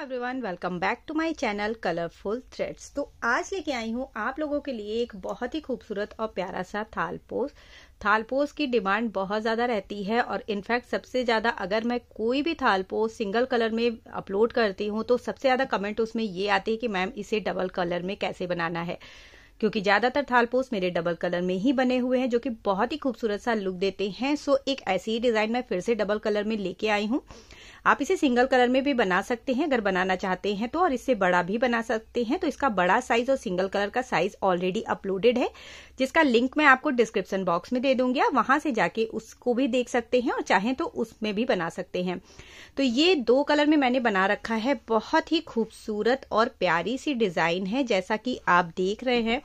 everyone welcome back to my channel colourful threads तो आज लेके आई हूँ आप लोगों के लिए एक बहुत ही खूबसूरत और प्यारा सा थालपोस थालपोस की डिमांड बहुत ज़्यादा रहती है और इनफैक्ट सबसे ज़्यादा अगर मैं कोई भी थालपोस सिंगल कलर में अपलोड करती हूँ तो सबसे ज़्यादा कमेंट उसमें ये आती है कि मैम इसे डबल कलर में कैसे बनाना है क्योंकि ज्यादातर थालपोस मेरे डबल कलर में ही बने हुए हैं जो कि बहुत ही खूबसूरत सा लुक देते हैं सो एक ऐसी ही डिजाइन मैं फिर से डबल कलर में लेके आई हूँ आप इसे सिंगल कलर में भी बना सकते हैं अगर बनाना चाहते हैं तो और इससे बड़ा भी बना सकते हैं तो इसका बड़ा साइज और सिंगल कलर का साइज ऑलरेडी अपलोडेड है जिसका लिंक मैं आपको डिस्क्रिप्शन बॉक्स में दे दूंगी आप वहां से जाके उसको भी देख सकते हैं और चाहें तो उसमें भी बना सकते हैं तो ये दो कलर में मैंने बना रखा है बहुत ही खूबसूरत और प्यारी सी डिजाइन है जैसा कि आप देख रहे हैं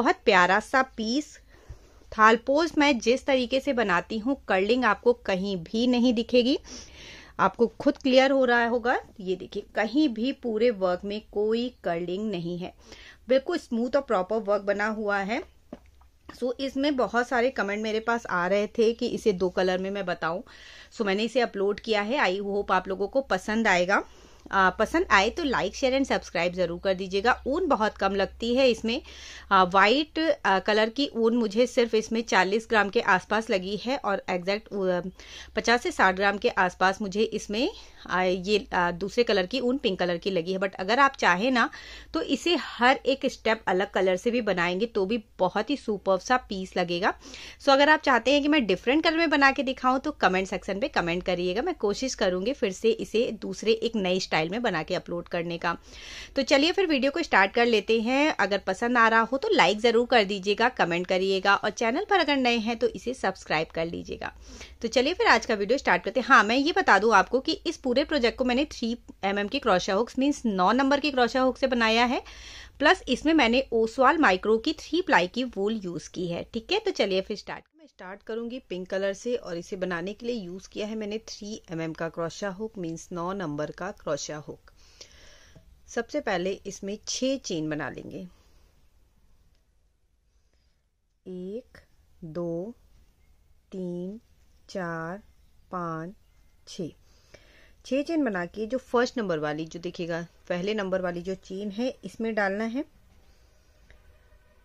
बहुत प्यारा सा पीस थालपोज मैं जिस तरीके से बनाती हूँ कर्लिंग आपको कहीं भी नहीं दिखेगी आपको खुद क्लियर हो रहा होगा ये देखिए कहीं भी पूरे वर्क में कोई कर्लिंग नहीं है बिल्कुल स्मूथ और प्रॉपर वर्क बना हुआ है सो so, इसमें बहुत सारे कमेंट मेरे पास आ रहे थे कि इसे दो कलर में मैं बताऊं सो so, मैंने इसे अपलोड किया है आई होप आप लोगों को पसंद आएगा पसंद आए तो लाइक शेयर एंड सब्सक्राइब ज़रूर कर दीजिएगा ऊन बहुत कम लगती है इसमें वाइट कलर की ऊन मुझे सिर्फ इसमें 40 ग्राम के आसपास लगी है और एग्जैक्ट 50 से 60 ग्राम के आसपास मुझे इसमें ये दूसरे कलर की ऊन पिंक कलर की लगी है बट अगर आप चाहें ना तो इसे हर एक स्टेप अलग कलर से भी बनाएंगे तो भी बहुत ही सुपर सा पीस लगेगा सो अगर आप चाहते हैं कि मैं डिफरेंट कलर में बना के दिखाऊं तो कमेंट सेक्शन पे कमेंट करिएगा मैं कोशिश करूंगी फिर से इसे दूसरे एक नए स्टाइल में बना के अपलोड करने का तो चलिए फिर वीडियो को स्टार्ट कर लेते हैं अगर पसंद आ रहा हो तो लाइक ज़रूर कर दीजिएगा कमेंट करिएगा और चैनल पर अगर नए हैं तो इसे सब्सक्राइब कर लीजिएगा तो चलिए फिर आज का वीडियो स्टार्ट करते हैं हाँ मैं ये बता दूं आपको कि इस पूरे पूरे प्रोजेक्ट को मैंने थ्री एम एम की क्रोशा हुक्स मीन्स नौ नंबर की क्रोशा हुक से बनाया है प्लस इसमें मैंने ओसवाल माइक्रो की थ्री प्लाई की वूल यूज़ की है ठीक है तो चलिए फिर स्टार्ट मैं स्टार्ट करूंगी पिंक कलर से और इसे बनाने के लिए यूज़ किया है मैंने थ्री एम mm का क्रोशा हुक मीन्स नौ नंबर का क्रोशा हुक सबसे पहले इसमें छह चेन बना लेंगे एक दो तीन चार पाँच छः छः चेन बना के जो फर्स्ट नंबर वाली जो देखिएगा पहले नंबर वाली जो चेन है इसमें डालना है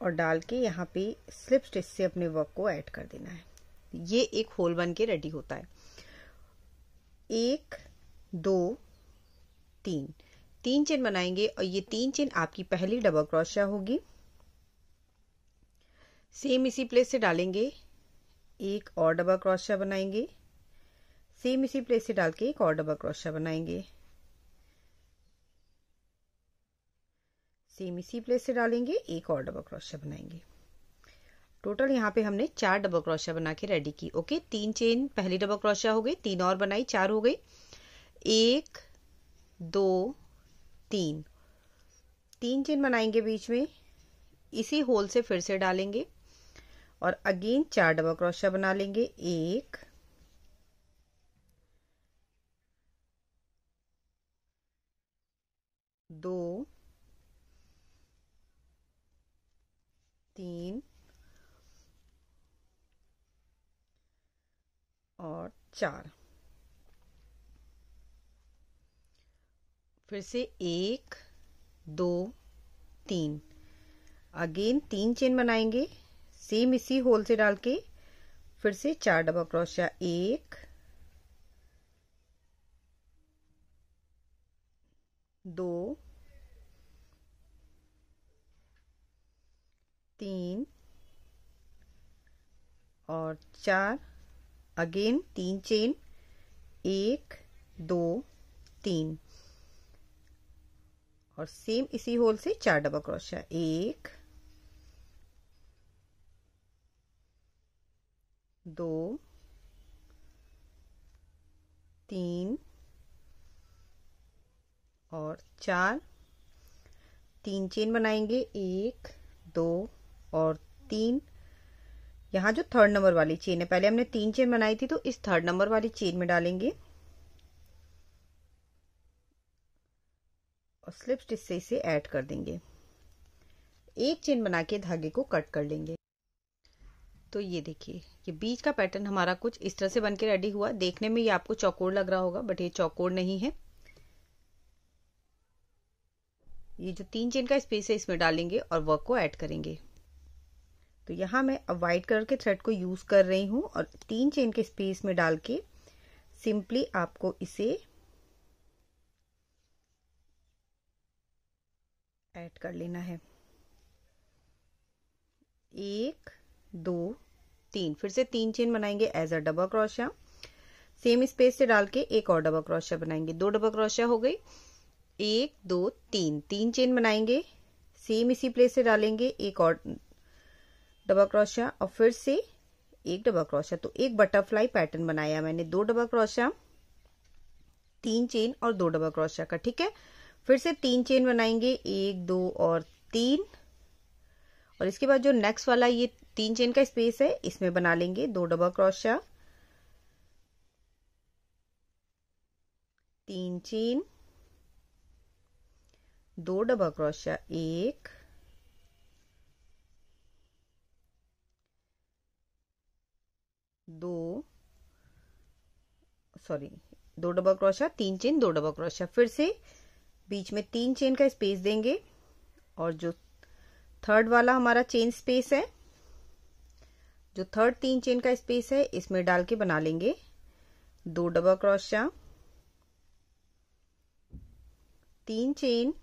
और डाल के यहाँ पे स्लिप स्टिच से अपने वर्क को ऐड कर देना है ये एक होल बन के रेडी होता है एक दो तीन तीन चेन बनाएंगे और ये तीन चेन आपकी पहली डबल क्रोशिया होगी सेम इसी प्लेस से डालेंगे एक और डबल क्रोशिया बनाएंगे सेम इसी प्लेस से डाल के एक और डबल क्रोशा बनाएंगे सेम इसी प्लेस से डालेंगे एक और डबल क्रोशिया बनाएंगे टोटल यहाँ पे हमने चार डबल क्रोशिया बना के रेडी की ओके तीन चेन पहली डबल क्रोशिया हो गई तीन और बनाई चार हो गई एक दो तीन तीन चेन बनाएंगे बीच में इसी होल से फिर से डालेंगे और अगेन चार डबल क्रोशा बना लेंगे एक दो तीन और चार फिर से एक दो तीन अगेन तीन चेन बनाएंगे सेम इसी होल से डाल के फिर से चार डबल क्रोशिया एक दो तीन और चार अगेन तीन चेन एक दो तीन और सेम इसी होल से चार डबल क्रोशिया एक दो तीन और चार तीन चेन बनाएंगे एक दो और तीन यहाँ जो थर्ड नंबर वाली चेन है पहले हमने तीन चेन बनाई थी तो इस थर्ड नंबर वाली चेन में डालेंगे और स्लिप स्टिच से इसे ऐड कर देंगे एक चेन बना के धागे को कट कर लेंगे तो ये देखिए ये बीच का पैटर्न हमारा कुछ इस तरह से बनके रेडी हुआ देखने में ये आपको चौकोर लग रहा होगा बट ये चौकोर नहीं है ये जो तीन चेन का स्पेस है इसमें डालेंगे और वर्क को ऐड करेंगे तो यहाँ मैं अब वाइट कलर के थ्रेड को यूज कर रही हूँ और तीन चेन के स्पेस में डाल के सिंपली आपको इसे ऐड कर लेना है एक दो तीन फिर से तीन चेन बनाएंगे as a double crochet same space से डाल के एक और डबल क्रोशिया बनाएंगे दो डबल क्रोशिया हो गई एक दो तीन तीन चेन बनाएंगे सेम इसी प्लेस से डालेंगे एक और डबल क्रोशा और फिर से एक डबल क्रोशिया तो एक बटरफ्लाई पैटर्न बनाया मैंने दो डबल क्रोशा तीन चेन और दो डबल क्रोशा का ठीक है फिर से तीन चेन बनाएंगे एक दो और तीन और इसके बाद जो नेक्स्ट वाला ये तीन चेन का स्पेस है इसमें बना लेंगे दो डबल क्रोशा तीन चेन दो डबल क्रोशिया एक दो सॉरी दो डबल क्रोशिया तीन चेन दो डबल क्रोशिया फिर से बीच में तीन चेन का स्पेस देंगे और जो थर्ड वाला हमारा चेन स्पेस है जो थर्ड तीन चेन का स्पेस है इसमें डाल के बना लेंगे दो डबल क्रोशिया तीन चेन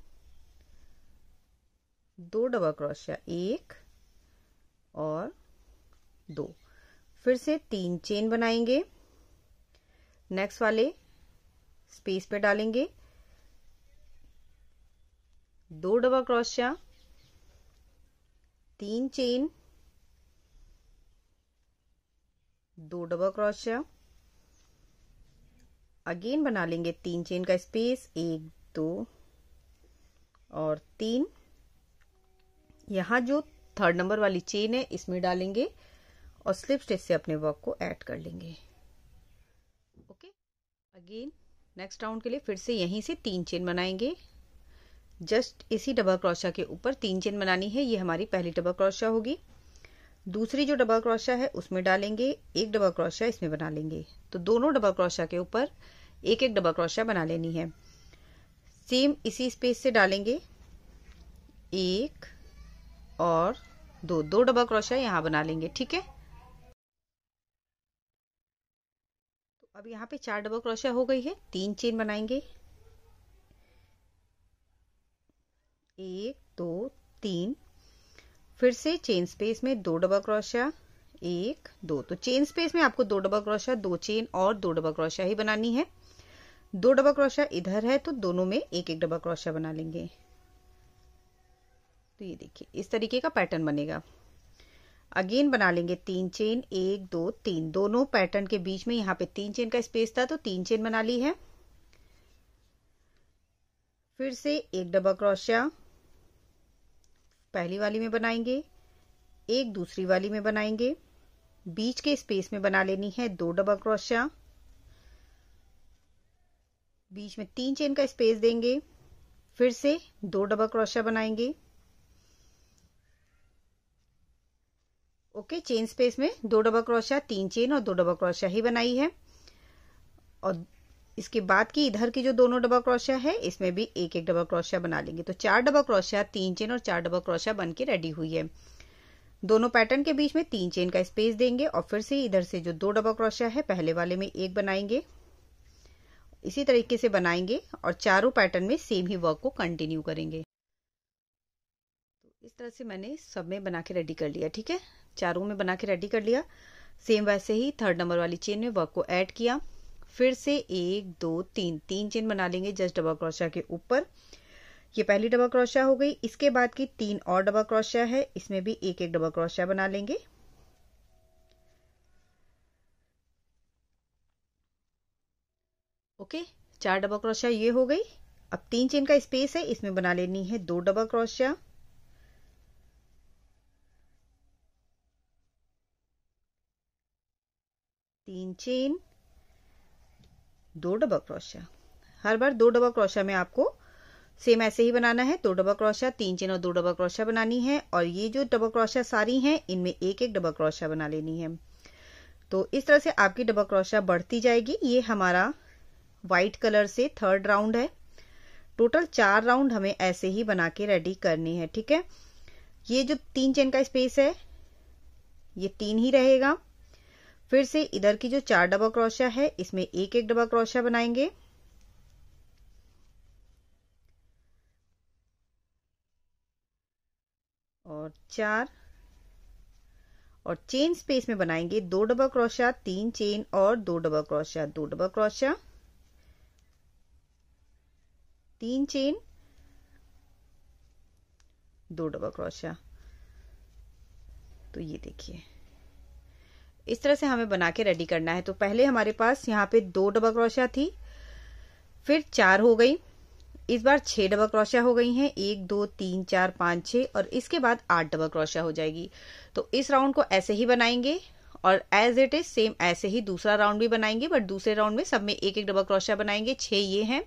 दो डबल क्रोशिया एक और दो फिर से तीन चेन बनाएंगे नेक्स्ट वाले स्पेस पे डालेंगे दो डबल क्रोशिया तीन चेन दो डबल क्रोशिया अगेन बना लेंगे तीन चेन का स्पेस एक दो और तीन यहाँ जो थर्ड नंबर वाली चेन है इसमें डालेंगे और स्लिप स्टिच से अपने वर्क को ऐड कर लेंगे ओके अगेन नेक्स्ट राउंड के लिए फिर से यहीं से तीन चेन बनाएंगे जस्ट इसी डबल क्रोशा के ऊपर तीन चेन बनानी है ये हमारी पहली डबल क्रोशा होगी दूसरी जो डबल क्रोशा है उसमें डालेंगे एक डबल क्रोशा इसमें बना लेंगे तो दोनों डबल क्रोशा के ऊपर एक एक डबल क्रोशा बना लेनी है सेम इसी स्पेस से डालेंगे एक और दो दो डबल क्रोशा यहाँ बना लेंगे ठीक है तो अब यहाँ पे चार डबल क्रोशिया हो गई है तीन चेन बनाएंगे एक दो तीन फिर से चेन स्पेस में दो डबल क्रोशिया एक दो तो चेन स्पेस में आपको दो डबल क्रोशिया दो चेन और दो डबल क्रोशिया ही बनानी है दो डबल क्रोशा इधर है तो दोनों में एक एक डबल क्रोशिया बना लेंगे तो ये देखिए इस तरीके का पैटर्न बनेगा अगेन बना लेंगे तीन चेन एक दो तीन दोनों पैटर्न के बीच में यहाँ पे तीन चेन का स्पेस था तो तीन चेन बना ली है फिर से एक डबल क्रोशिया पहली वाली में बनाएंगे एक दूसरी वाली में बनाएंगे बीच के स्पेस में बना लेनी है दो डबल क्रोशिया बीच में तीन चेन का स्पेस देंगे फिर से दो डबल क्रोशिया बनाएंगे ओके चेन स्पेस में दो डबल क्रोशा तीन चेन और दो डबल क्रोशिया ही बनाई है और इसके बाद की इधर की जो दोनों डबल क्रोशा है इसमें भी एक एक डबल क्रोशिया बना लेंगे तो चार डबल क्रोशिया तीन चेन और चार डबल क्रोशा बन के रेडी हुई है दोनों पैटर्न के बीच में तीन चेन का स्पेस देंगे और फिर से इधर से जो दो डबल क्रोशा है पहले वाले में एक बनाएंगे इसी तरीके से बनाएंगे और चारों पैटर्न में सेम ही वर्क को कंटिन्यू करेंगे तो इस तरह से मैंने सब में बना के रेडी कर लिया ठीक है चारों में बना के रेडी कर लिया सेम वैसे ही थर्ड नंबर वाली चेन में वर्क को ऐड किया फिर से एक दो तीन तीन चेन बना लेंगे जस्ट डबल क्रोशा के ऊपर ये पहली डबल क्रोशिया हो गई इसके बाद की तीन और डबल क्रोशिया है इसमें भी एक एक डबल क्रोशिया बना लेंगे ओके चार डबल क्रोशा ये हो गई अब तीन चेन का स्पेस है इसमें बना लेनी है दो डबल क्रोशिया तीन चेन दो डबल क्रोशिया हर बार दो डबल क्रोशिया में आपको सेम ऐसे ही बनाना है दो डबल क्रोशिया तीन चेन और दो डबल क्रोशिया बनानी है और ये जो डबल क्रोशिया सारी हैं इनमें एक एक डबल क्रोशिया बना लेनी है तो इस तरह से आपकी डबल क्रोशिया बढ़ती जाएगी ये हमारा व्हाइट कलर से थर्ड राउंड है टोटल चार राउंड हमें ऐसे ही बना के रेडी करनी है ठीक है ये जो तीन चेन का स्पेस है ये तीन ही रहेगा फिर से इधर की जो चार डबल क्रोशिया है इसमें एक एक डबल क्रोशिया बनाएंगे और चार और चेन स्पेस में बनाएंगे दो डबल क्रोशिया तीन चेन और दो डबल क्रोशिया दो डबल क्रोशिया तीन चेन दो डबल क्रोशिया तो ये देखिए इस तरह से हमें बना के रेडी करना है तो पहले हमारे पास यहाँ पे दो डबल क्रोशिया थी फिर चार हो गई इस बार छह डबल क्रोशिया हो गई हैं एक दो तीन चार पाँच छः और इसके बाद आठ डबल क्रोशिया हो जाएगी तो इस राउंड को ऐसे ही बनाएंगे और एज इट इज सेम ऐसे ही दूसरा राउंड भी बनाएंगे बट दूसरे राउंड में सब में एक एक डबल क्रोशिया बनाएंगे छः ये हैं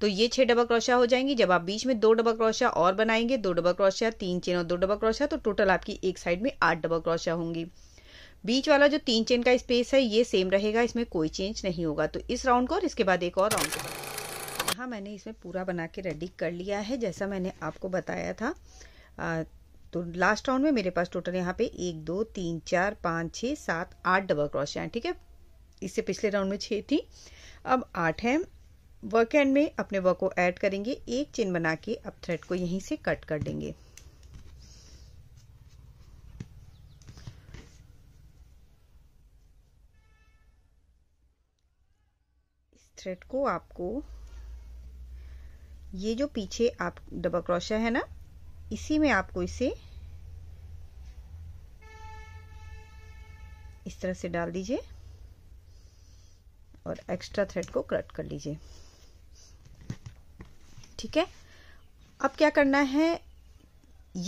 तो ये छह डबल क्रोशिया हो जाएंगी जब आप बीच में दो डबल क्रोशिया और बनाएंगे दो डबल क्रोशिया तीन चेन और दो डबल क्रोशिया तो टोटल आपकी एक साइड में आठ डबल क्रोशिया होंगी बीच वाला जो तीन चेन का स्पेस है ये सेम रहेगा इसमें कोई चेंज नहीं होगा तो इस राउंड को और इसके बाद एक और राउंड हाँ मैंने इसमें पूरा बना के रेडी कर लिया है जैसा मैंने आपको बताया था आ, तो लास्ट राउंड में मेरे पास टोटल यहाँ पे एक दो तीन चार पाँच छः सात आठ डबल क्रॉस हैं ठीक है इससे पिछले राउंड में छः थी अब आठ है वर्क एंड में अपने वर्क को ऐड करेंगे एक चेन बना के अब थ्रेड को यहीं से कट कर देंगे थ्रेड को आपको ये जो पीछे आप डबल क्रोशा है ना इसी में आपको इसे इस तरह से डाल दीजिए और एक्स्ट्रा थ्रेड को कट कर लीजिए ठीक है अब क्या करना है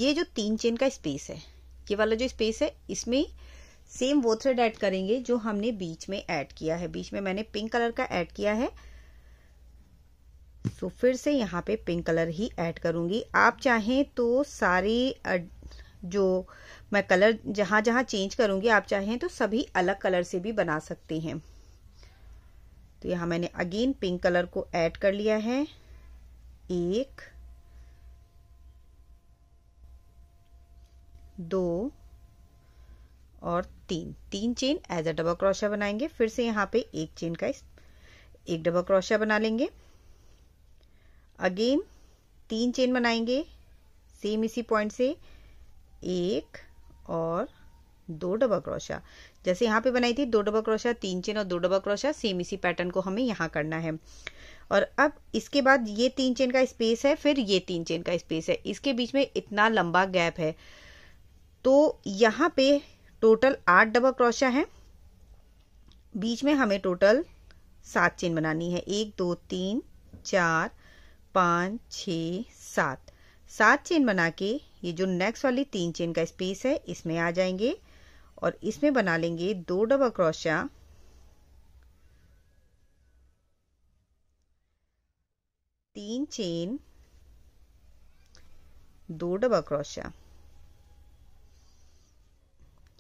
ये जो तीन चेन का स्पेस है ये वाला जो स्पेस है इसमें सेम वो थ्रेड ऐड करेंगे जो हमने बीच में ऐड किया है बीच में मैंने पिंक कलर का ऐड किया है सो so, फिर से यहाँ पे पिंक कलर ही ऐड करूंगी आप चाहें तो सारे जो मैं कलर जहां जहां चेंज करूँगी आप चाहें तो सभी अलग कलर से भी बना सकते हैं तो यहाँ मैंने अगेन पिंक कलर को ऐड कर लिया है एक दो और तीन तीन chain as a double crochet बनाएंगे फिर से यहाँ पे एक चेन का एक डबल क्रोशिया बना लेंगे अगेन तीन चेन बनाएंगे सेम इसी पॉइंट से एक और दो डबल क्रोशा जैसे यहाँ पे बनाई थी दो डबल क्रोशा तीन चेन और दो डबल क्रोशा सेम इसी पैटर्न को हमें यहाँ करना है और अब इसके बाद ये तीन चेन का स्पेस है फिर ये तीन चेन का स्पेस है इसके बीच में इतना लंबा गैप है तो यहाँ पे टोटल आठ डबल क्रोशा है बीच में हमें टोटल सात चेन बनानी है एक दो तीन चार पाँच छ सात सात चेन बना के ये जो नेक्स्ट वाली तीन चेन का स्पेस है इसमें आ जाएंगे और इसमें बना लेंगे दो डबल क्रोशा तीन चेन दो डबल क्रोशा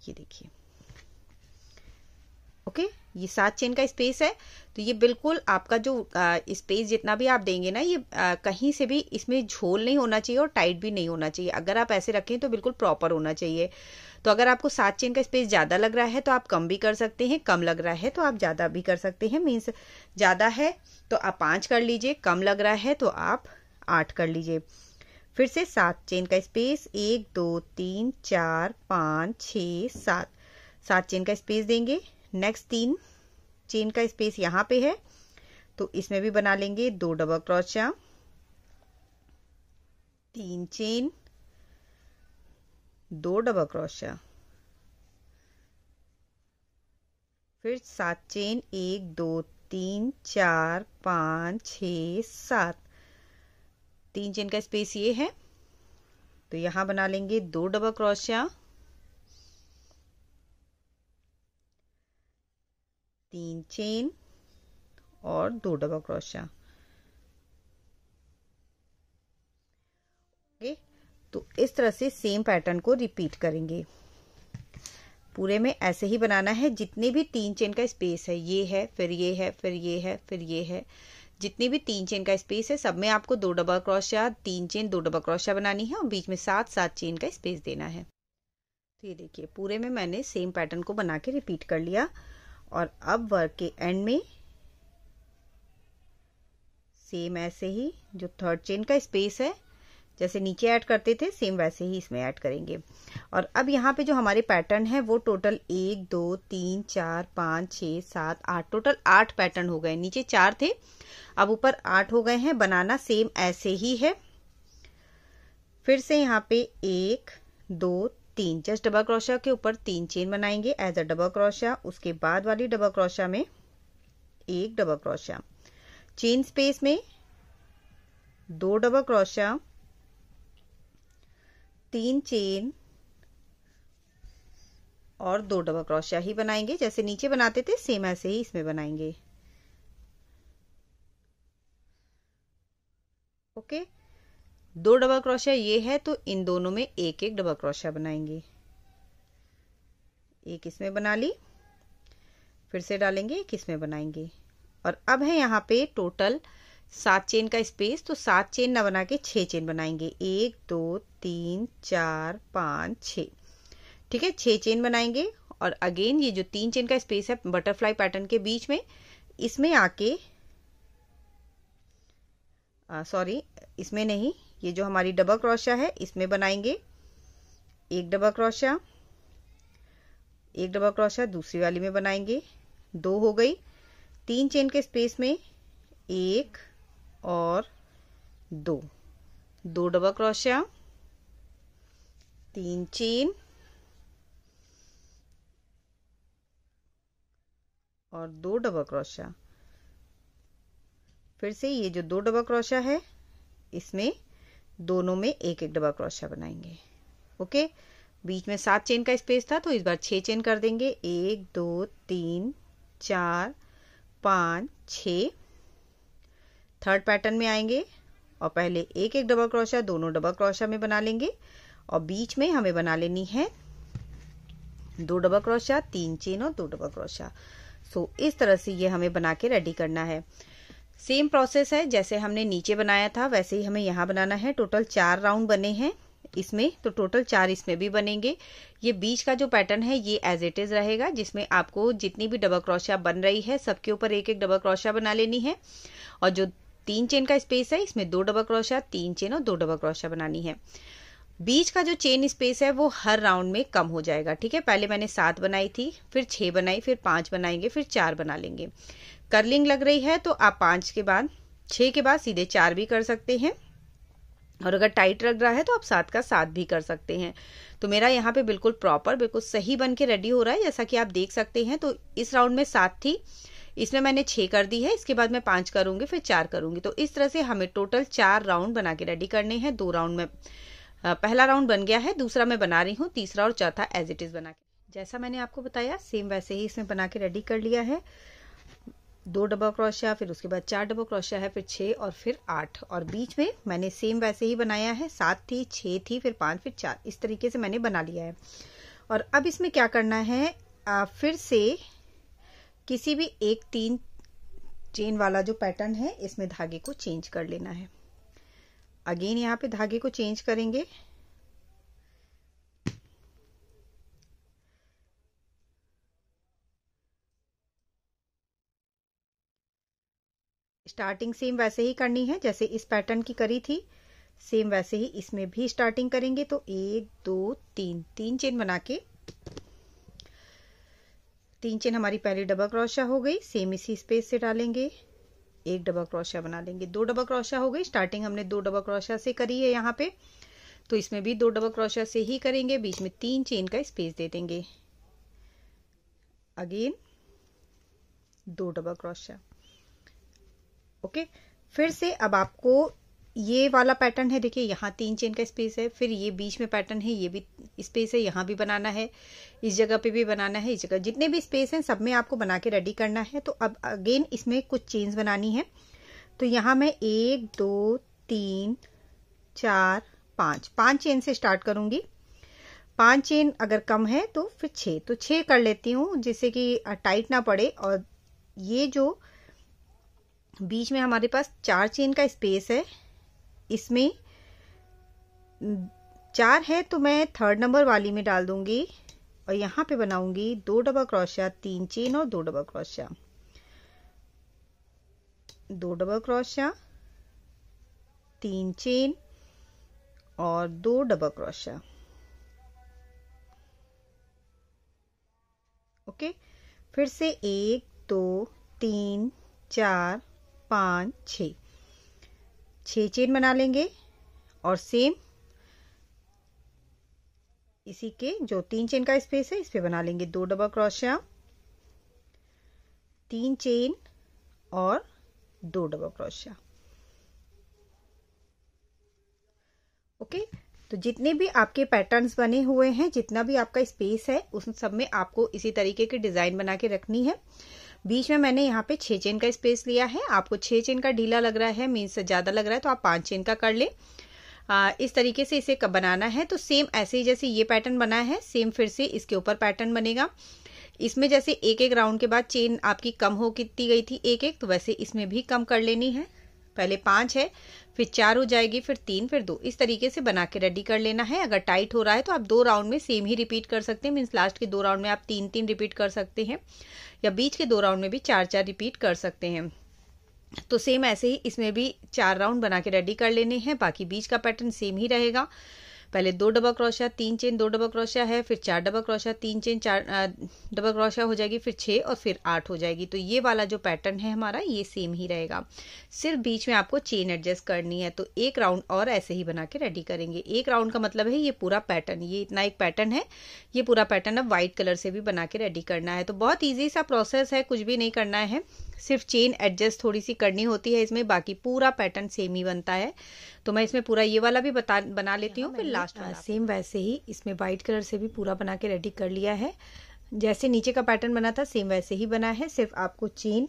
ये देखिए ओके ये सात चेन का स्पेस है तो ये बिल्कुल आपका जो स्पेस जितना भी आप देंगे ना ये आ, कहीं से भी इसमें झोल नहीं होना चाहिए और टाइट भी नहीं होना चाहिए अगर आप ऐसे रखें तो बिल्कुल प्रॉपर होना चाहिए तो अगर आपको सात चेन का स्पेस ज़्यादा लग रहा है तो आप कम भी कर सकते हैं कम लग रहा है तो आप ज़्यादा भी कर सकते हैं मीन्स ज़्यादा है तो आप पाँच कर लीजिए कम लग रहा है तो आप आठ कर लीजिए फिर से सात चेन का स्पेस एक दो तीन चार पाँच छ सात सात चेन का स्पेस देंगे नेक्स्ट तीन चेन का स्पेस यहाँ पे है तो इसमें भी बना लेंगे दो डबल क्रोशिया तीन चेन दो डबल क्रोशिया फिर सात चेन एक दो तीन चार पाँच छ सात तीन चेन का स्पेस ये है तो यहां बना लेंगे दो डबल क्रोशिया तीन चेन और दो डबल क्रोशिया ओके तो इस तरह से सेम पैटर्न को रिपीट करेंगे पूरे में ऐसे ही बनाना है जितने भी तीन चेन का स्पेस है ये है फिर ये है फिर ये है फिर ये है, फिर ये है जितनी भी तीन चेन का स्पेस है सब में आपको दो डबल क्रोशिया तीन चेन दो डबल क्रोशिया बनानी है और बीच में सात सात चेन का स्पेस देना है तो ये देखिए पूरे में मैंने सेम पैटर्न को बना के रिपीट कर लिया और अब वर्क के एंड में सेम ऐसे ही जो थर्ड चेन का स्पेस है जैसे नीचे ऐड करते थे सेम वैसे ही इसमें ऐड करेंगे और अब यहाँ पे जो हमारे पैटर्न है वो टोटल एक दो तीन चार पाँच छः सात आठ टोटल आठ पैटर्न हो गए नीचे चार थे अब ऊपर आठ हो गए हैं बनाना सेम ऐसे ही है फिर से यहाँ पे एक दो तीन जस्ट डबल क्रोशा के ऊपर तीन चेन बनाएंगे एज अ डबल क्रोशा उसके बाद वाली डबल क्रोशा में एक डबल क्रोशा चेन स्पेस में दो डबल क्रोशा तीन चेन और दो डबल क्रोशिया ही बनाएंगे जैसे नीचे बनाते थे सेम ऐसे ही इसमें बनाएंगे ओके दो डबल क्रोशिया ये है तो इन दोनों में एक एक डबल क्रोशिया बनाएंगे एक इसमें बना ली फिर से डालेंगे एक इसमें बनाएंगे और अब है यहाँ पे टोटल सात चेन का स्पेस तो सात चेन ना बना के छः चेन बनाएंगे एक दो तीन चार पाँच छ ठीक है छः चेन बनाएंगे और अगेन ये जो तीन चेन का स्पेस है बटरफ्लाई पैटर्न के बीच में इसमें आके सॉरी इसमें नहीं ये जो हमारी डबल क्रोशिया है इसमें बनाएंगे एक डबल क्रोशिया एक डबल क्रोशिया दूसरी वाली में बनाएंगे दो हो गई तीन चेन के स्पेस में एक और दो दो डबल क्रोशिया तीन चेन और दो डबल क्रोशिया फिर से ये जो दो डबल क्रोशिया है इसमें दोनों में एक एक डबल क्रोशिया बनाएंगे ओके बीच में सात चेन का स्पेस था तो इस बार छह चेन कर देंगे एक दो तीन चार पाँच छ थर्ड पैटर्न में आएंगे और पहले एक एक डबल क्रोशा दोनों डबल क्रोशा में बना लेंगे और बीच में हमें बना लेनी है दो डबल क्रोशा तीन चेन और दो डबल क्रोशा सो इस तरह से ये हमें बना के रेडी करना है सेम प्रोसेस है जैसे हमने नीचे बनाया था वैसे ही हमें यहाँ बनाना है टोटल चार राउंड बने हैं इसमें तो टोटल चार इसमें भी बनेंगे ये बीच का जो पैटर्न है ये एज इट इज रहेगा जिसमें आपको जितनी भी डबल क्रोशा बन रही है सबके ऊपर एक एक डबल क्रोशिया बना लेनी है और जो तीन चेन का स्पेस है इसमें दो डबल क्रोशा तीन चेन और दो डबल क्रोशा बनानी है बीच का जो चेन स्पेस है वो हर राउंड में कम हो जाएगा ठीक है पहले मैंने सात बनाई थी फिर छह बनाई फिर पांच बनाएंगे फिर चार बना लेंगे कर्लिंग लग रही है तो आप पांच के बाद छह के बाद सीधे चार भी कर सकते हैं और अगर टाइट लग रहा है तो आप सात का सात भी कर सकते हैं तो मेरा यहाँ पे बिल्कुल प्रॉपर बिल्कुल सही बन के रेडी हो रहा है जैसा कि आप देख सकते हैं तो इस राउंड में सात थी इसमें मैंने छः कर दी है इसके बाद मैं पाँच करूँगी फिर चार करूँगी तो इस तरह से हमें टोटल चार राउंड बना के रेडी करने हैं दो राउंड में पहला राउंड बन गया है दूसरा मैं बना रही हूँ तीसरा और चौथा एज इट इज़ बना के जैसा मैंने आपको बताया सेम वैसे ही इसमें बना के रेडी कर लिया है दो डबल क्रोशिया फिर उसके बाद चार डबल क्रोशिया है फिर छः और फिर आठ और बीच में मैंने सेम वैसे ही बनाया है सात थी छः थी फिर पाँच फिर चार इस तरीके से मैंने बना लिया है और अब इसमें क्या करना है आ, फिर से किसी भी एक तीन चेन वाला जो पैटर्न है इसमें धागे को चेंज कर लेना है अगेन यहाँ पे धागे को चेंज करेंगे स्टार्टिंग सेम वैसे ही करनी है जैसे इस पैटर्न की करी थी सेम वैसे ही इसमें भी स्टार्टिंग करेंगे तो एक दो तीन तीन चेन बना के तीन चेन हमारी पहली डबल क्रोशा हो गई सेम इसी स्पेस से डालेंगे एक डबल क्रोशा बना लेंगे दो डबल क्रोशा हो गई स्टार्टिंग हमने दो डबल क्रोशा से करी है यहाँ पे तो इसमें भी दो डबल क्रोशा से ही करेंगे बीच में तीन चेन का स्पेस दे देंगे अगेन दो डबल क्रोशा ओके फिर से अब आपको ये वाला पैटर्न है देखिए यहाँ तीन चेन का स्पेस है फिर ये बीच में पैटर्न है ये भी स्पेस है यहाँ भी बनाना है इस जगह पे भी बनाना है इस जगह जितने भी स्पेस हैं सब में आपको बना के रेडी करना है तो अब अगेन इसमें कुछ चेन्स बनानी है तो यहाँ मैं एक दो तीन चार पाँच पाँच चेन से स्टार्ट करूँगी पाँच चेन अगर कम है तो फिर छः तो छः कर लेती हूँ जिससे कि टाइट ना पड़े और ये जो बीच में हमारे पास चार चेन का स्पेस है इसमें चार है तो मैं थर्ड नंबर वाली में डाल दूंगी और यहाँ पे बनाऊंगी दो डबल क्रोशिया तीन चेन और दो डबल क्रोशिया दो डबल क्रोशिया तीन चेन और दो डबल क्रोशिया ओके फिर से एक दो तीन चार पाँच छ छः चेन बना लेंगे और सेम इसी के जो तीन चेन का स्पेस है इस पर बना लेंगे दो डबल क्रोशिया तीन चेन और दो डबल क्रोशिया ओके तो जितने भी आपके पैटर्न्स बने हुए हैं जितना भी आपका स्पेस है उस सब में आपको इसी तरीके की डिज़ाइन बना के रखनी है बीच में मैंने यहाँ पे छः चेन का स्पेस लिया है आपको छः चेन का ढीला लग रहा है मीन्स ज़्यादा लग रहा है तो आप पाँच चेन का कर लें आ, इस तरीके से इसे बनाना है तो सेम ऐसे ही जैसे ये पैटर्न बना है सेम फिर से इसके ऊपर पैटर्न बनेगा इसमें जैसे एक एक राउंड के बाद चेन आपकी कम हो कितनी गई थी एक एक तो वैसे इसमें भी कम कर लेनी है पहले पांच है फिर चार हो जाएगी फिर तीन फिर दो इस तरीके से बना के रेडी कर लेना है अगर टाइट हो रहा है तो आप दो राउंड में सेम ही रिपीट कर सकते हैं मीन्स लास्ट के दो राउंड में आप तीन तीन रिपीट कर सकते हैं या बीच के दो राउंड में भी चार चार रिपीट कर सकते हैं तो सेम ऐसे ही इसमें भी चार राउंड बना के रेडी कर लेने हैं बाकी बीच का पैटर्न सेम ही रहेगा पहले दो डबल क्रोशिया तीन चेन दो डबल क्रोशिया है फिर चार डबल क्रोशिया तीन चेन चार डबल क्रोशिया हो जाएगी फिर छः और फिर आठ हो जाएगी तो ये वाला जो पैटर्न है हमारा ये सेम ही रहेगा सिर्फ बीच में आपको चेन एडजस्ट करनी है तो एक राउंड और ऐसे ही बना के रेडी करेंगे एक राउंड का मतलब है ये पूरा पैटर्न ये इतना एक पैटर्न है ये पूरा पैटर्न अब व्हाइट कलर से भी बना के रेडी करना है तो बहुत ईजी सा प्रोसेस है कुछ भी नहीं करना है सिर्फ चेन एडजस्ट थोड़ी सी करनी होती है इसमें बाकी पूरा पैटर्न सेम ही बनता है तो मैं इसमें पूरा ये वाला भी बता बना लेती हूँ फिर लास्ट हाँ, सेम वैसे ही इसमें वाइट कलर से भी पूरा बना के रेडी कर लिया है जैसे नीचे का पैटर्न बना था सेम वैसे ही बना है सिर्फ आपको चेन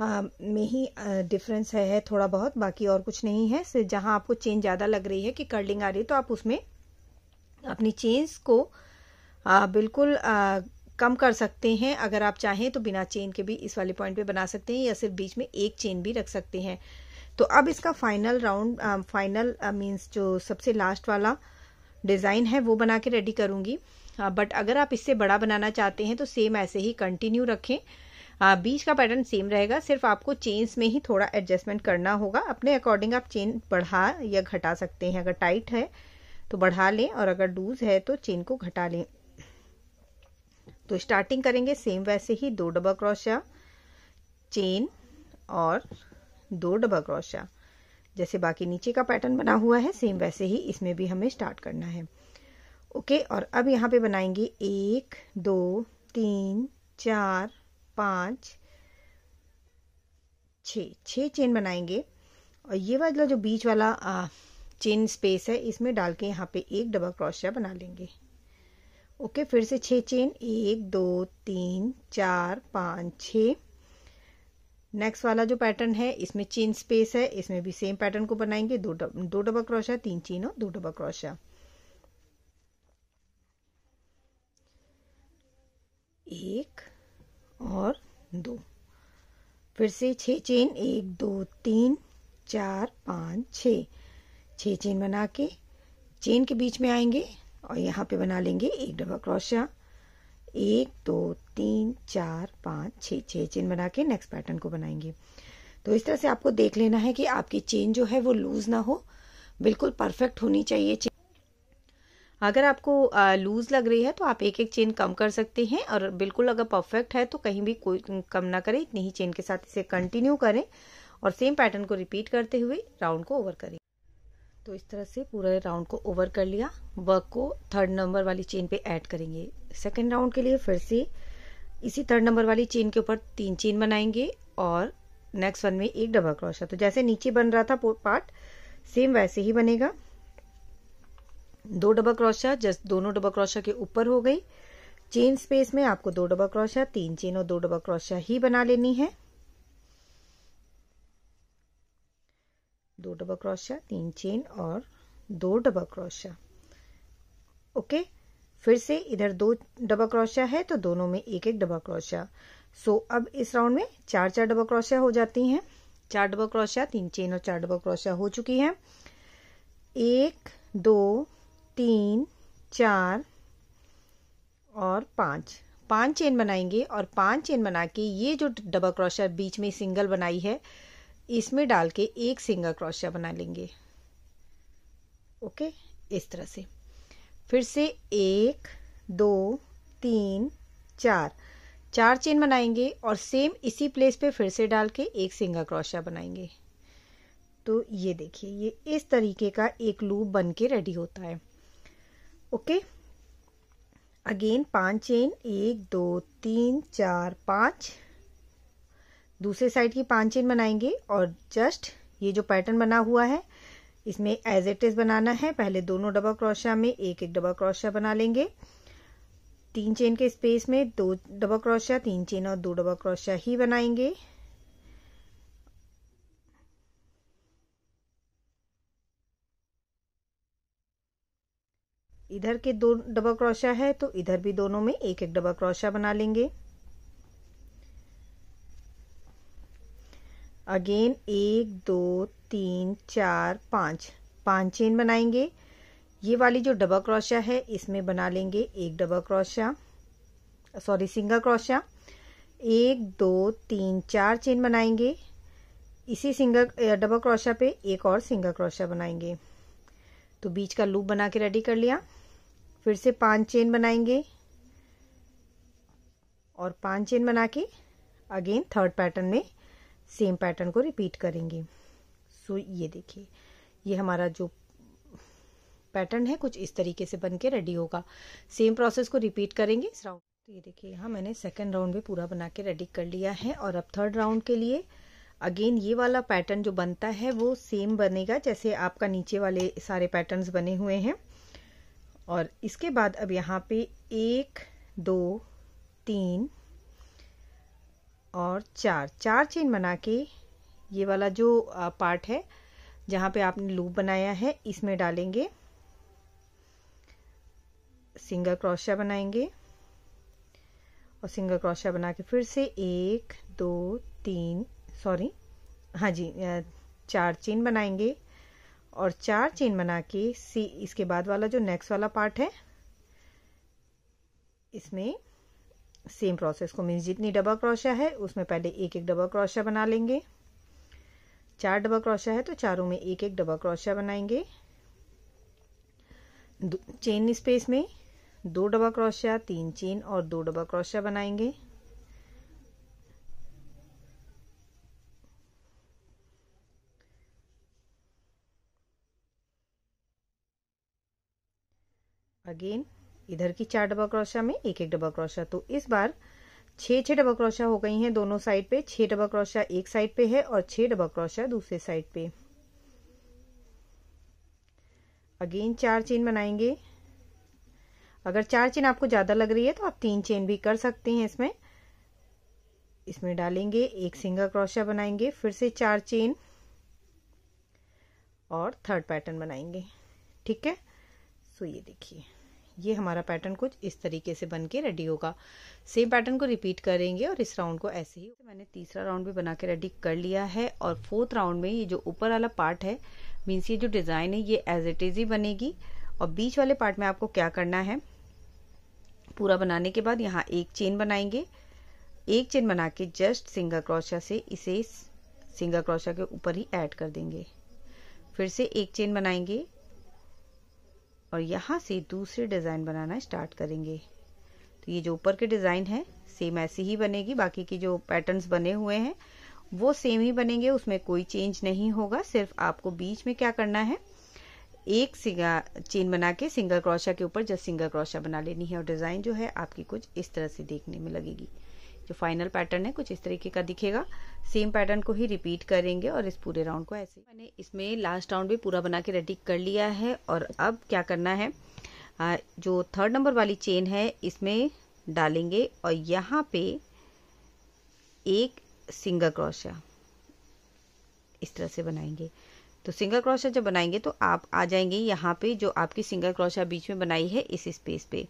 आ, में ही डिफरेंस है, है थोड़ा बहुत बाकी और कुछ नहीं है सिर्फ जहाँ आपको चेन ज़्यादा लग रही है कि कर्लिंग आ रही है तो आप उसमें अपनी चेन्स को आ, बिल्कुल आ, कम कर सकते हैं अगर आप चाहें तो बिना चेन के भी इस वाले पॉइंट पे बना सकते हैं या सिर्फ बीच में एक चेन भी रख सकते हैं तो अब इसका फाइनल राउंड फाइनल मीन्स जो सबसे लास्ट वाला डिज़ाइन है वो बना के रेडी करूँगी बट अगर आप इससे बड़ा बनाना चाहते हैं तो सेम ऐसे ही कंटिन्यू रखें हाँ, बीच का पैटर्न सेम रहेगा सिर्फ आपको चेन्स में ही थोड़ा एडजस्टमेंट करना होगा अपने अकॉर्डिंग आप चेन बढ़ा या घटा सकते हैं अगर टाइट है तो बढ़ा लें और अगर लूज है तो चेन को घटा लें तो स्टार्टिंग करेंगे सेम वैसे ही दो डबल क्रोशिया चेन और दो डबल क्रोशिया जैसे बाकी नीचे का पैटर्न बना हुआ है सेम वैसे ही इसमें भी हमें स्टार्ट करना है ओके और अब यहाँ पे बनाएंगे एक दो तीन चार पाँच छ छः चेन बनाएंगे और ये वाला जो बीच वाला आ, चेन स्पेस है इसमें डाल के यहाँ पे एक डबल क्रोशिया बना लेंगे ओके फिर से छः चेन एक दो तीन चार पाँच छः नेक्स्ट वाला जो पैटर्न है इसमें चेन स्पेस है इसमें भी सेम पैटर्न को बनाएंगे दो डब, दो डबल क्रोशा तीन चेन और दो डबल क्रोशा एक और दो फिर से छ चेन एक दो तीन चार पाँच छ चेन बना के चेन के बीच में आएंगे और यहाँ पे बना लेंगे एक डबल क्रोशा एक दो तीन चार पाँच छः छः चेन बना के नेक्स्ट पैटर्न को बनाएंगे तो इस तरह से आपको देख लेना है कि आपकी चेन जो है वो लूज़ ना हो बिल्कुल परफेक्ट होनी चाहिए चेन अगर आपको लूज़ लग रही है तो आप एक एक चेन कम कर सकते हैं और बिल्कुल अगर परफेक्ट है तो कहीं भी कोई कम ना करें इतनी ही चेन के साथ इसे कंटिन्यू करें और सेम पैटर्न को रिपीट करते हुए राउंड को ओवर करें तो इस तरह से पूरे राउंड को ओवर कर लिया वर्क को थर्ड नंबर वाली चेन पे ऐड करेंगे सेकेंड राउंड के लिए फिर से इसी थर्ड नंबर वाली चेन के ऊपर तीन चेन बनाएंगे और नेक्स्ट वन में एक डबल क्रोशा तो जैसे नीचे बन रहा था पार्ट सेम वैसे ही बनेगा दो डबल क्रोशा जस्ट दोनों डबल क्रोशा के ऊपर हो गई चेन स्पेस में आपको दो डबल क्रोशा तीन चेन और दो डबल क्रोशा ही बना लेनी है दो डबल क्रोशिया तीन चेन और दो डबल क्रोशिया ओके फिर से इधर दो डबल क्रोशिया है तो दोनों में एक एक डबल क्रोशिया सो अब इस राउंड में चार चार डबल क्रोशिया हो जाती हैं चार डबल क्रोशिया तीन चेन और चार डबल क्रोशिया हो चुकी है एक दो तीन चार और पांच पांच चेन बनाएंगे और पांच चेन बना के ये जो डबल क्रोशिया बीच में सिंगल बनाई है इसमें डाल के एक सिंगल क्रोशिया बना लेंगे ओके इस तरह से फिर से एक दो तीन चार चार चेन बनाएंगे और सेम इसी प्लेस पे फिर से डाल के एक सिंगल क्रोशिया बनाएंगे तो ये देखिए ये इस तरीके का एक लूप बन के रेडी होता है ओके अगेन पांच चेन एक दो तीन चार पांच दूसरे साइड की पांच चेन बनाएंगे और जस्ट ये जो पैटर्न बना हुआ है इसमें एज इट इज बनाना है पहले दोनों डबल क्रोशिया में एक एक डबल क्रोशिया बना लेंगे तीन चेन के स्पेस में दो डबल क्रोशिया तीन चेन और दो डबल क्रोशिया ही बनाएंगे इधर के दो डबल क्रोशिया है तो इधर भी दोनों में एक एक डबल क्रोशिया बना लेंगे अगेन एक दो तीन चार पाँच पाँच चेन बनाएंगे ये वाली जो डबल क्रोशिया है इसमें बना लेंगे एक double crochet sorry single crochet एक दो तीन चार चेन बनाएंगे इसी सिंगल डबल क्रोशिया पे एक और सिंगल क्रोशिया बनाएंगे तो बीच का लूप बना के रेडी कर लिया फिर से पांच चेन बनाएंगे और पांच चेन बना के अगेन थर्ड पैटर्न में सेम पैटर्न को रिपीट करेंगे सो so, ये देखिए ये हमारा जो पैटर्न है कुछ इस तरीके से बन के रेडी होगा सेम प्रोसेस को रिपीट करेंगे इस राउंड तो ये देखिए यहाँ मैंने सेकेंड राउंड भी पूरा बना के रेडी कर लिया है और अब थर्ड राउंड के लिए अगेन ये वाला पैटर्न जो बनता है वो सेम बनेगा जैसे आपका नीचे वाले सारे पैटर्न बने हुए हैं और इसके बाद अब यहाँ पे एक दो तीन और चार चार चेन बना के ये वाला जो पार्ट है जहाँ पे आपने लूप बनाया है इसमें डालेंगे सिंगल क्रोशिया बनाएंगे और सिंगल क्रोशिया बना के फिर से एक दो तीन सॉरी हाँ जी चार चेन बनाएंगे और चार चेन बना के सी इसके बाद वाला जो नेक्स्ट वाला पार्ट है इसमें सेम प्रोसेस को मीन्स जितनी डबल क्रोशा है उसमें पहले एक एक डबल क्रोशा बना लेंगे चार डबल क्रोशा है तो चारों में एक एक डबल क्रोशिया बनाएंगे चेन स्पेस में दो डबल क्रोशिया तीन चेन और दो डबल क्रोशा बनाएंगे अगेन इधर की चार डबल क्रोशा में एक एक डबल क्रोशा तो इस बार छह छह डबल क्रोशा हो गई हैं दोनों साइड पे छह डबल क्रोशा एक साइड पे है और छह डबल क्रोशा दूसरे साइड पे अगेन चार चेन बनाएंगे अगर चार चेन आपको ज़्यादा लग रही है तो आप तीन चेन भी कर सकते हैं इसमें इसमें डालेंगे एक सिंगल क्रोशा बनाएंगे फिर से चार चेन और थर्ड पैटर्न बनाएंगे ठीक है सो ये देखिए ये हमारा पैटर्न कुछ इस तरीके से बन के रेडी होगा सेम पैटर्न को रिपीट करेंगे और इस राउंड को ऐसे ही मैंने तीसरा राउंड भी बना के रेडी कर लिया है और फोर्थ राउंड में ये जो ऊपर वाला पार्ट है मीन्स ये जो डिज़ाइन है ये एज इट इज़ ही बनेगी और बीच वाले पार्ट में आपको क्या करना है पूरा बनाने के बाद यहाँ एक चेन बनाएंगे एक चेन बना के जस्ट सिंगल क्रोशिया से इसे सिंगल क्रोशिया के ऊपर ही ऐड कर देंगे फिर से एक चेन बनाएंगे और यहाँ से दूसरे डिज़ाइन बनाना स्टार्ट करेंगे तो ये जो ऊपर के डिज़ाइन है सेम ऐसी ही बनेगी बाकी की जो पैटर्न्स बने हुए हैं वो सेम ही बनेंगे उसमें कोई चेंज नहीं होगा सिर्फ आपको बीच में क्या करना है एक चेन बना के सिंगल क्रोशा के ऊपर जस्ट सिंगल क्रोशा बना लेनी है और डिज़ाइन जो है आपकी कुछ इस तरह से देखने में लगेगी जो फाइनल पैटर्न है कुछ इस तरीके का दिखेगा सेम पैटर्न को ही रिपीट करेंगे और इस पूरे राउंड को ऐसे मैंने इसमें लास्ट राउंड भी पूरा बना के रेडी कर लिया है और अब क्या करना है जो थर्ड नंबर वाली चेन है इसमें डालेंगे और यहाँ पे एक सिंगल क्रोशिया इस तरह से बनाएंगे तो सिंगल क्रोशिया जब बनाएंगे तो आप आ जाएंगे यहाँ पे जो आपकी सिंगल क्रोशिया बीच में बनाई है इस स्पेस पे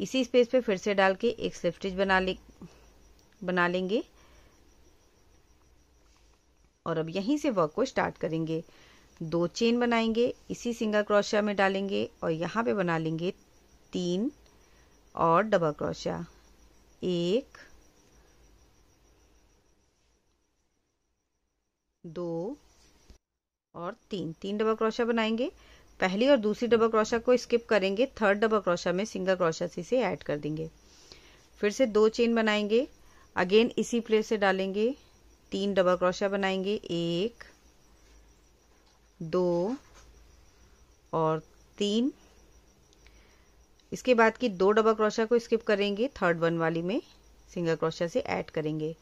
इसी स्पेस पे फिर से डाल के एक स्लिप स्टिच बना ले बना लेंगे और अब यहीं से वर्क को स्टार्ट करेंगे दो चेन बनाएंगे इसी सिंगल क्रोशिया में डालेंगे और यहाँ पे बना लेंगे तीन और डबल क्रोशिया एक दो और तीन तीन डबल क्रोशिया बनाएंगे पहली और दूसरी डबल क्रोशा को स्किप करेंगे थर्ड डबल क्रोशा में सिंगल क्रोशा से ऐड कर देंगे फिर से दो चेन बनाएंगे अगेन इसी प्लेस से डालेंगे तीन डबल क्रोशिया बनाएंगे एक दो और तीन इसके बाद की दो डबल क्रोशिया को स्किप करेंगे थर्ड वन वाली में सिंगल क्रोशिया से ऐड करेंगे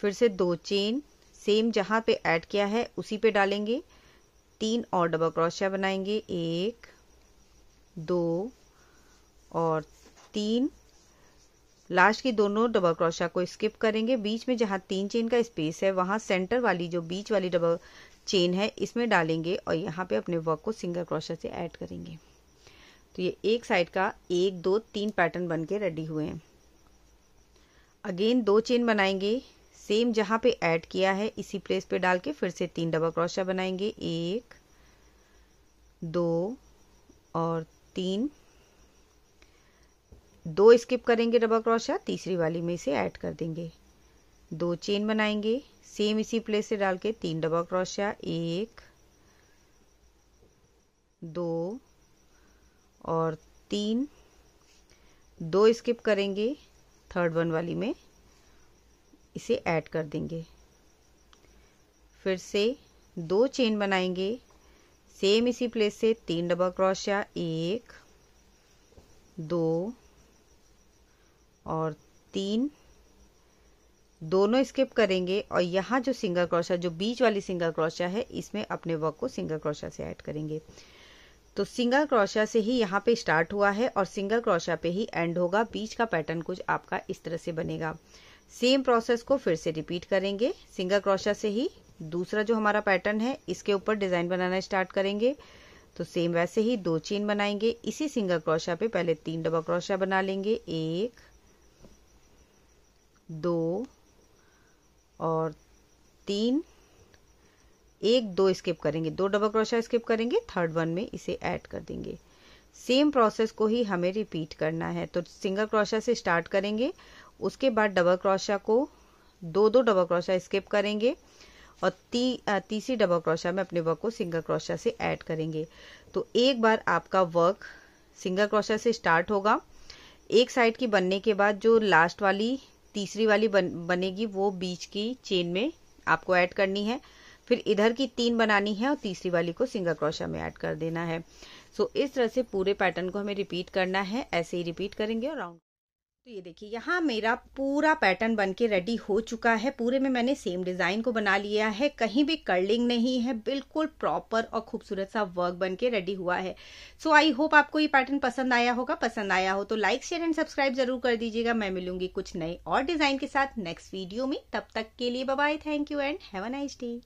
फिर से दो चेन सेम जहां पे ऐड किया है उसी पे डालेंगे तीन और डबल क्रोशिया बनाएंगे एक दो और तीन लास्ट की दोनों डबल क्रोशा को स्किप करेंगे बीच में जहाँ तीन चेन का स्पेस है वहाँ सेंटर वाली जो बीच वाली डबल चेन है इसमें डालेंगे और यहाँ पे अपने वर्क को सिंगल क्रोशा से ऐड करेंगे तो ये एक साइड का एक दो तीन पैटर्न बन के रेडी हुए हैं अगेन दो चेन बनाएंगे सेम जहाँ पे ऐड किया है इसी प्लेस पे डाल के फिर से तीन डबल क्रोशा बनाएंगे एक दो और तीन दो स्किप करेंगे डबल क्रोशिया तीसरी वाली में इसे ऐड कर देंगे दो चेन बनाएंगे सेम इसी प्लेस से डाल के तीन डबल क्रोशिया एक दो और तीन दो स्किप करेंगे थर्ड वन वाली में इसे ऐड कर देंगे फिर से दो चेन बनाएंगे सेम इसी प्लेस से तीन डबल क्रोशिया एक दो और तीन दोनों स्किप करेंगे और यहाँ जो सिंगल क्रोशा जो बीच वाली सिंगल क्रोशा है इसमें अपने वर्क को सिंगल क्रोशा से ऐड करेंगे तो सिंगल क्रोशा से ही यहाँ पे स्टार्ट हुआ है और सिंगल क्रोशा पे ही एंड होगा बीच का पैटर्न कुछ आपका इस तरह से बनेगा सेम प्रोसेस को फिर से रिपीट करेंगे सिंगल क्रोशा से ही दूसरा जो हमारा पैटर्न है इसके ऊपर डिजाइन बनाना स्टार्ट करेंगे तो सेम वैसे ही दो चेन बनाएंगे इसी सिंगल क्रोशा पे पहले तीन डबल क्रोशा बना लेंगे एक दो और तीन एक दो स्किप करेंगे दो डबल क्रोशा स्किप करेंगे थर्ड वन में इसे ऐड कर देंगे सेम प्रोसेस को ही हमें रिपीट करना है तो सिंगल क्रोशा से स्टार्ट करेंगे उसके बाद डबल क्रोशा को दो दो डबल क्रोशा स्किप करेंगे और ती तीसरी डबल क्रोशा में अपने वर्क को सिंगल क्रोशा से ऐड करेंगे तो एक बार आपका वर्क सिंगल क्रोशा से स्टार्ट होगा एक साइड की बनने के बाद जो लास्ट वाली तीसरी वाली बन, बनेगी वो बीच की चेन में आपको ऐड करनी है फिर इधर की तीन बनानी है और तीसरी वाली को सिंगल क्रोशा में ऐड कर देना है सो so, इस तरह से पूरे पैटर्न को हमें रिपीट करना है ऐसे ही रिपीट करेंगे और राउंड तो ये देखिए यहाँ मेरा पूरा पैटर्न बन के रेडी हो चुका है पूरे में मैंने सेम डिज़ाइन को बना लिया है कहीं भी कर्लिंग नहीं है बिल्कुल प्रॉपर और खूबसूरत सा वर्क बन के रेडी हुआ है सो आई होप आपको ये पैटर्न पसंद आया होगा पसंद आया हो तो लाइक शेयर एंड सब्सक्राइब जरूर कर दीजिएगा मैं मिलूंगी कुछ नए और डिज़ाइन के साथ नेक्स्ट वीडियो में तब तक के लिए bye thank you and have a nice day